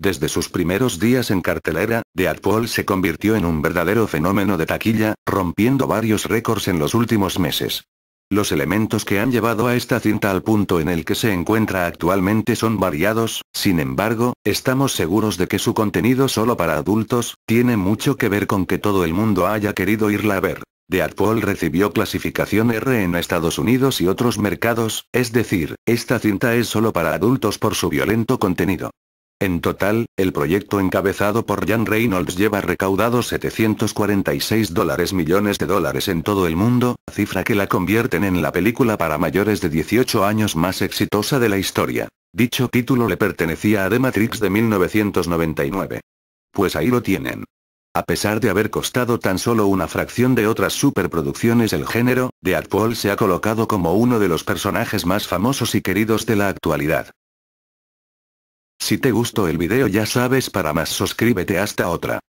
Desde sus primeros días en cartelera, Deadpool se convirtió en un verdadero fenómeno de taquilla, rompiendo varios récords en los últimos meses. Los elementos que han llevado a esta cinta al punto en el que se encuentra actualmente son variados, sin embargo, estamos seguros de que su contenido solo para adultos, tiene mucho que ver con que todo el mundo haya querido irla a ver. Deadpool recibió clasificación R en Estados Unidos y otros mercados, es decir, esta cinta es solo para adultos por su violento contenido. En total, el proyecto encabezado por Jan Reynolds lleva recaudados 746 dólares millones de dólares en todo el mundo, cifra que la convierten en la película para mayores de 18 años más exitosa de la historia. Dicho título le pertenecía a The Matrix de 1999. Pues ahí lo tienen. A pesar de haber costado tan solo una fracción de otras superproducciones el género, Paul se ha colocado como uno de los personajes más famosos y queridos de la actualidad. Si te gustó el video ya sabes para más suscríbete hasta otra.